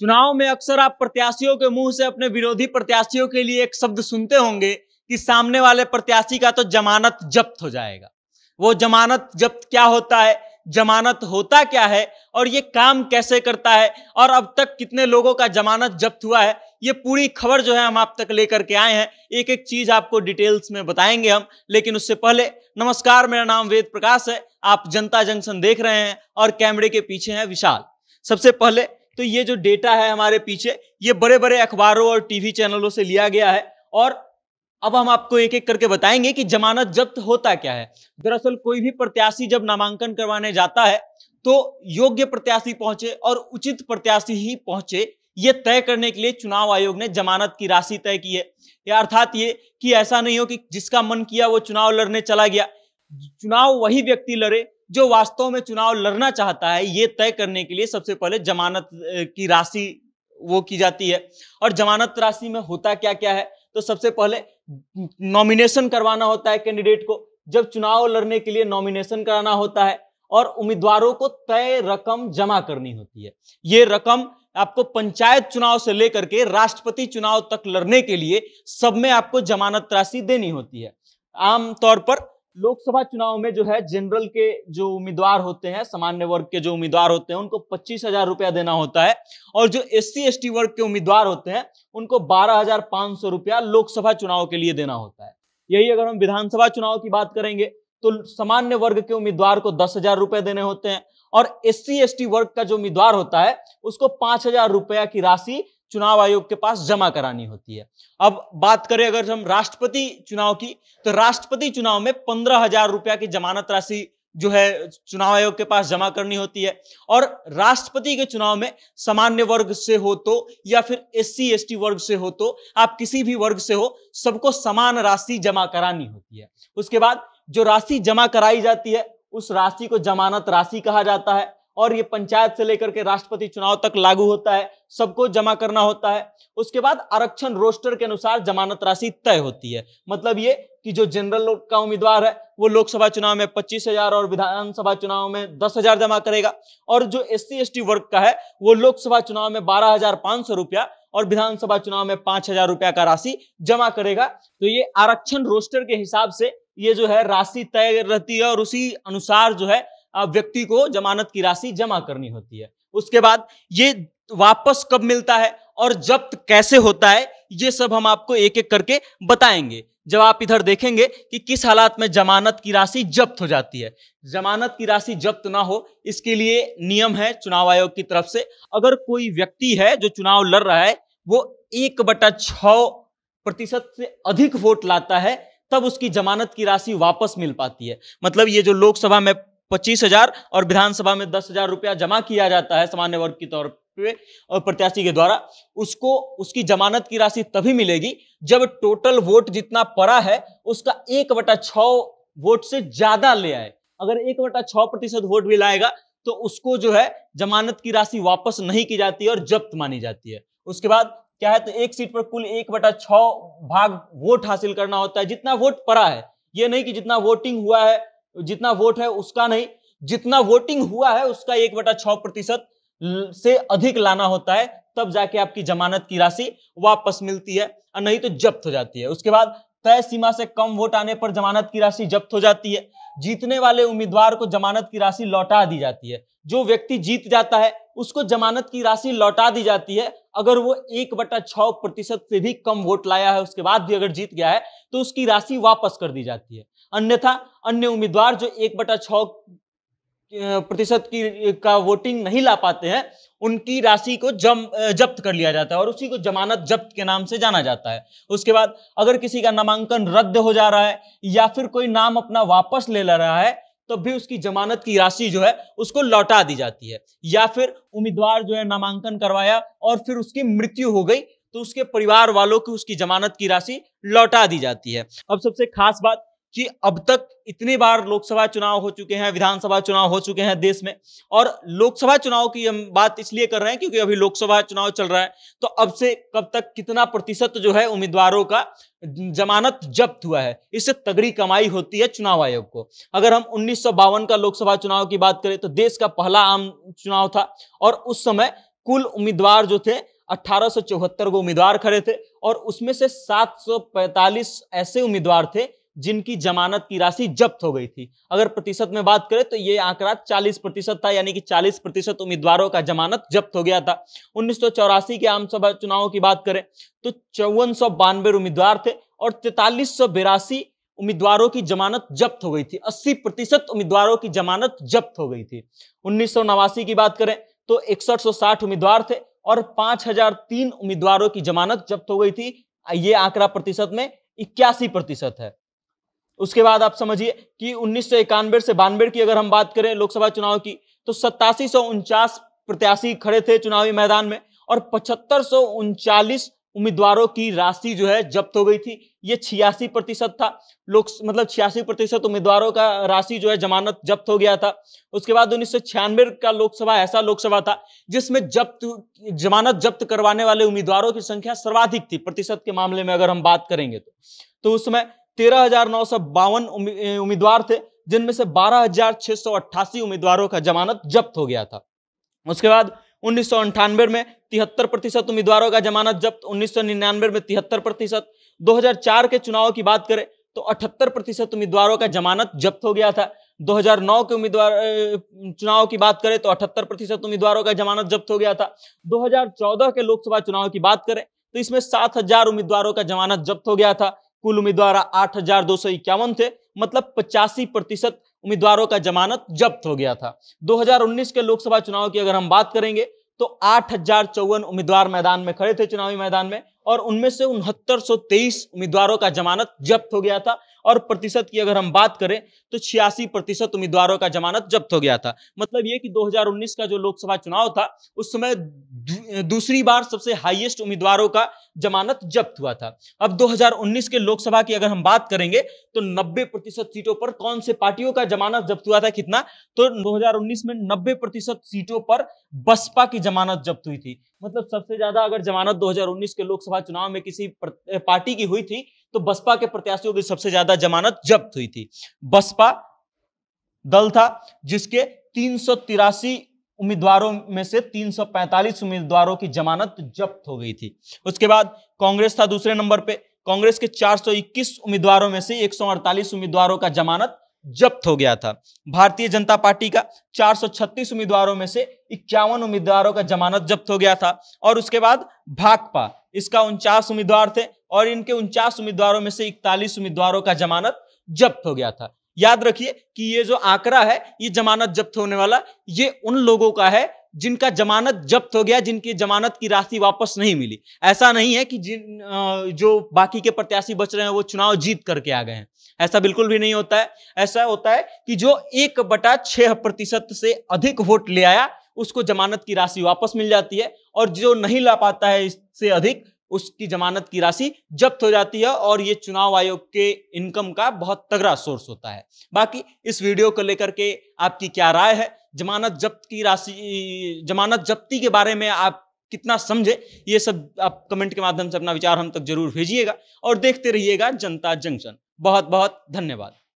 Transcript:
चुनाव में अक्सर आप प्रत्याशियों के मुंह से अपने विरोधी प्रत्याशियों के लिए एक शब्द सुनते होंगे कि सामने वाले प्रत्याशी का तो जमानत जब्त हो जाएगा वो जमानत जब्त क्या होता है जमानत होता क्या है और ये काम कैसे करता है और अब तक कितने लोगों का जमानत जब्त हुआ है ये पूरी खबर जो है हम आप तक लेकर के आए हैं एक एक चीज आपको डिटेल्स में बताएंगे हम लेकिन उससे पहले नमस्कार मेरा नाम वेद प्रकाश है आप जनता जंक्शन देख रहे हैं और कैमरे के पीछे हैं विशाल सबसे पहले तो ये जो डेटा है हमारे पीछे ये बड़े बड़े अखबारों और टीवी चैनलों से लिया गया है और अब हम आपको एक एक करके बताएंगे कि जमानत जब्त होता क्या है दरअसल कोई भी प्रत्याशी जब नामांकन करवाने जाता है तो योग्य प्रत्याशी पहुंचे और उचित प्रत्याशी ही पहुंचे ये तय करने के लिए चुनाव आयोग ने जमानत की राशि तय की है या अर्थात ये कि ऐसा नहीं हो कि जिसका मन किया वो चुनाव लड़ने चला गया चुनाव वही व्यक्ति लड़े जो वास्तव में चुनाव लड़ना चाहता है ये तय करने के लिए सबसे पहले जमानत की राशि वो की जाती है और जमानत राशि में होता क्या क्या है तो सबसे पहले नॉमिनेशन करवाना होता है कैंडिडेट को जब चुनाव लड़ने के लिए नॉमिनेशन कराना होता है और उम्मीदवारों को तय रकम जमा करनी होती है ये रकम आपको पंचायत चुनाव से लेकर के राष्ट्रपति चुनाव तक लड़ने के लिए सब में आपको जमानत राशि देनी होती है आमतौर पर लोकसभा चुनाव में जो है जनरल के जो उम्मीदवार होते हैं सामान्य वर्ग के जो उम्मीदवार होते हैं उनको पच्चीस हजार रुपया देना होता है और जो एस सी वर्ग के उम्मीदवार होते हैं उनको बारह हजार पांच सौ रुपया लोकसभा चुनाव के लिए देना होता है यही अगर हम विधानसभा चुनाव की बात करेंगे तो सामान्य वर्ग के उम्मीदवार को दस हजार रुपये देने होते हैं और एस सी वर्ग का जो उम्मीदवार होता है उसको पांच हजार रुपया की राशि चुनाव आयोग के पास जमा करानी होती है अब बात करें अगर हम राष्ट्रपति चुनाव की तो राष्ट्रपति चुनाव में पंद्रह हजार रुपया की जमानत राशि जो है चुनाव आयोग के पास जमा करनी होती है और राष्ट्रपति के चुनाव में सामान्य वर्ग से हो तो या फिर एस सी वर्ग से हो तो आप किसी भी वर्ग से हो सबको समान राशि जमा करानी होती है उसके बाद जो राशि जमा कराई जाती है उस राशि को जमानत राशि कहा जाता है और ये पंचायत से लेकर के राष्ट्रपति चुनाव तक लागू होता है सबको जमा करना होता है उसके बाद आरक्षण रोस्टर के अनुसार जमानत राशि तय होती है मतलब ये कि जो जनरल का उम्मीदवार है वो लोकसभा चुनाव में पच्चीस हजार और विधानसभा चुनाव में दस हजार जमा करेगा और जो एस सी वर्ग का है वो लोकसभा चुनाव में बारह हजार पांच सौ रुपया और विधानसभा चुनाव में पांच हजार रुपया का राशि जमा करेगा तो ये आरक्षण रोस्टर के हिसाब से ये जो है राशि तय रहती है और उसी अनुसार जो है व्यक्ति को जमानत की राशि जमा करनी होती है उसके बाद ये वापस कब मिलता है और जब्त कैसे होता है ये सब हम आपको एक एक करके बताएंगे जब आप इधर देखेंगे कि किस हालात में जमानत की राशि जब्त हो जाती है जमानत की राशि जब्त ना हो इसके लिए नियम है चुनाव आयोग की तरफ से अगर कोई व्यक्ति है जो चुनाव लड़ रहा है वो एक बटा छ प्रतिशत से अधिक वोट लाता है तब उसकी जमानत की राशि वापस मिल पाती है मतलब ये जो लोकसभा में पच्चीस हजार और विधानसभा में दस हजार रुपया जमा किया जाता है सामान्य वर्ग के तौर पे और प्रत्याशी के द्वारा उसको उसकी जमानत की राशि तभी मिलेगी जब टोटल वोट जितना पड़ा है उसका एक बटा छ वोट से ज्यादा ले आए अगर एक बटा छ प्रतिशत वोट भी लाएगा तो उसको जो है जमानत की राशि वापस नहीं की जाती और जब्त मानी जाती है उसके बाद क्या है तो एक सीट पर कुल एक बटा छ भाग वोट हासिल करना होता है जितना वोट पड़ा है ये नहीं कि जितना वोटिंग हुआ है जितना वोट है उसका नहीं जितना वोटिंग हुआ है उसका एक बटा छ प्रतिशत से अधिक लाना होता है तब जाके आपकी जमानत की राशि वापस मिलती है और नहीं तो जब्त हो जाती है उसके बाद तय सीमा से कम वोट आने पर जमानत की राशि जब्त हो जाती है जीतने वाले उम्मीदवार को जमानत की राशि लौटा दी जाती है जो व्यक्ति जीत जाता है उसको जमानत की राशि लौटा दी जाती है अगर वो एक बटा छ प्रतिशत से भी कम वोट लाया है उसके बाद भी अगर जीत गया है तो उसकी राशि वापस कर दी जाती है अन्यथा अन्य उम्मीदवार जो एक बटा छ प्रतिशत की का वोटिंग नहीं ला पाते हैं उनकी राशि को जम जब्त कर लिया जाता है और उसी को जमानत जब्त के नाम से जाना जाता है उसके बाद अगर किसी का नामांकन रद्द हो जा रहा है या फिर कोई नाम अपना वापस ले ला रहा है तो भी उसकी जमानत की राशि जो है उसको लौटा दी जाती है या फिर उम्मीदवार जो है नामांकन करवाया और फिर उसकी मृत्यु हो गई तो उसके परिवार वालों को उसकी जमानत की राशि लौटा दी जाती है अब सबसे खास बात कि अब तक इतने बार लोकसभा चुनाव हो चुके हैं विधानसभा चुनाव हो चुके हैं देश में और लोकसभा चुनाव की हम बात इसलिए कर रहे हैं क्योंकि अभी लोकसभा चुनाव चल रहा है तो अब से कब तक कितना प्रतिशत जो है उम्मीदवारों का जमानत जब्त हुआ है इससे तगड़ी कमाई होती है चुनाव आयोग को अगर हम उन्नीस का लोकसभा चुनाव की बात करें तो देश का पहला आम चुनाव था और उस समय कुल उम्मीदवार जो थे अठारह गो उम्मीदवार खड़े थे और उसमें से 745 ऐसे उम्मीदवार थे जिनकी जमानत की राशि जब्त हो गई थी अगर प्रतिशत में बात करें तो ये आंकड़ा 40 प्रतिशत था यानी कि 40 प्रतिशत उम्मीदवारों का जमानत जब्त हो गया था उन्नीस के आम सभा चुनाव की बात करें तो चौवन उम्मीदवार थे और तैतालीस उम्मीदवारों की जमानत जब्त हो गई थी 80 प्रतिशत उम्मीदवारों की जमानत जब्त हो गई थी उन्नीस की बात करें तो इकसठ उम्मीदवार थे और पांच उम्मीदवारों की जमानत जब्त हो गई थी ये आंकड़ा प्रतिशत में इक्यासी प्रतिशत है उसके बाद आप समझिए कि उन्नीस से बानवे की अगर हम बात करें लोकसभा चुनाव की तो सत्तासी प्रत्याशी खड़े थे चुनावी मैदान में और पचहत्तर उम्मीदवारों की राशि जो है जब्त हो गई थी ये छियासी प्रतिशत था लोक मतलब छियासी प्रतिशत उम्मीदवारों का राशि जो है जमानत जब्त हो गया था उसके बाद उन्नीस का लोकसभा ऐसा लोकसभा था जिसमें जब्त जमानत जब्त करवाने वाले उम्मीदवारों की संख्या सर्वाधिक थी प्रतिशत के मामले में अगर हम बात करेंगे तो तो उस समय तेरह हजार नौ सौ बावन उम्मीदवार थे जिनमें से बारह हजार छह सौ अट्ठासी उम्मीदवारों का जमानत जब्त हो गया था उसके बाद उन्नीस में तिहत्तर प्रतिशत उम्मीदवारों का जमानत जब्त उन्नीस में तिहत्तर प्रतिशत दो के चुनाव की बात करें तो अठहत्तर प्रतिशत उम्मीदवारों का जमानत जब्त हो गया था 2009 के उम्मीदवार चुनाव की बात करें तो अठहत्तर प्रतिशत उम्मीदवारों का जमानत जब्त हो गया था 2014 के लोकसभा चुनाव की बात करें तो इसमें सात हजार उम्मीदवारों का जमानत जब्त हो गया था कुल उम्मीदवार आठ हजार दो सौ इक्यावन थे मतलब पचासी प्रतिशत उम्मीदवारों का जमानत जब्त हो गया था 2019 के लोकसभा चुनाव की अगर हम बात करेंगे तो आठ उम्मीदवार मैदान में खड़े थे चुनावी मैदान में और उनमें से उनहत्तर उम्मीदवारों का जमानत जब्त हो गया था और प्रतिशत की अगर हम बात करें तो छियासी प्रतिशत उम्मीदवारों का जमानत जब्त हो गया था मतलब ये कि 2019 का जो लोकसभा चुनाव था उस समय दूसरी बार सबसे हाईएस्ट उम्मीदवारों का जमानत जब्त हुआ था अब 2019 के लोकसभा की अगर हम बात करेंगे तो 90 प्रतिशत सीटों पर कौन से पार्टियों का जमानत जब्त हुआ था कितना तो 2019 में 90 प्रतिशत सीटों पर बसपा की जमानत जब्त हुई थी मतलब सबसे ज्यादा अगर जमानत 2019 के लोकसभा चुनाव में किसी पार्टी की हुई थी तो बसपा के प्रत्याशियों की सबसे ज्यादा जमानत जब्त हुई थी बसपा दल था जिसके तीन उम्मीदवारों में से 345 उम्मीदवारों की जमानत जब्त हो गई थी उसके बाद कांग्रेस था दूसरे नंबर पे कांग्रेस के 421 उम्मीदवारों में से 148 उम्मीदवारों का जमानत जब्त हो गया था भारतीय जनता पार्टी का 436 उम्मीदवारों में से इक्यावन उम्मीदवारों का जमानत जब्त हो गया था और उसके बाद भाकपा इसका उनचास उम्मीदवार थे और इनके उनचास उम्मीदवारों में से इकतालीस उम्मीदवारों का जमानत जब्त हो गया था याद रखिए कि ये जो आंकड़ा है ये जमानत जब्त होने वाला ये उन लोगों का है जिनका जमानत जब्त हो गया जिनकी जमानत की राशि वापस नहीं मिली ऐसा नहीं है कि जिन जो बाकी के प्रत्याशी बच रहे हैं वो चुनाव जीत करके आ गए हैं ऐसा बिल्कुल भी नहीं होता है ऐसा होता है कि जो एक बटा छह प्रतिशत से अधिक वोट ले आया उसको जमानत की राशि वापस मिल जाती है और जो नहीं ला पाता है इससे अधिक उसकी जमानत की राशि जब्त हो जाती है और ये चुनाव आयोग के इनकम का बहुत तगड़ा सोर्स होता है बाकी इस वीडियो को लेकर के आपकी क्या राय है जमानत जब्त की राशि जमानत जब्ती के बारे में आप कितना समझे ये सब आप कमेंट के माध्यम से अपना विचार हम तक जरूर भेजिएगा और देखते रहिएगा जनता जंक्शन बहुत बहुत धन्यवाद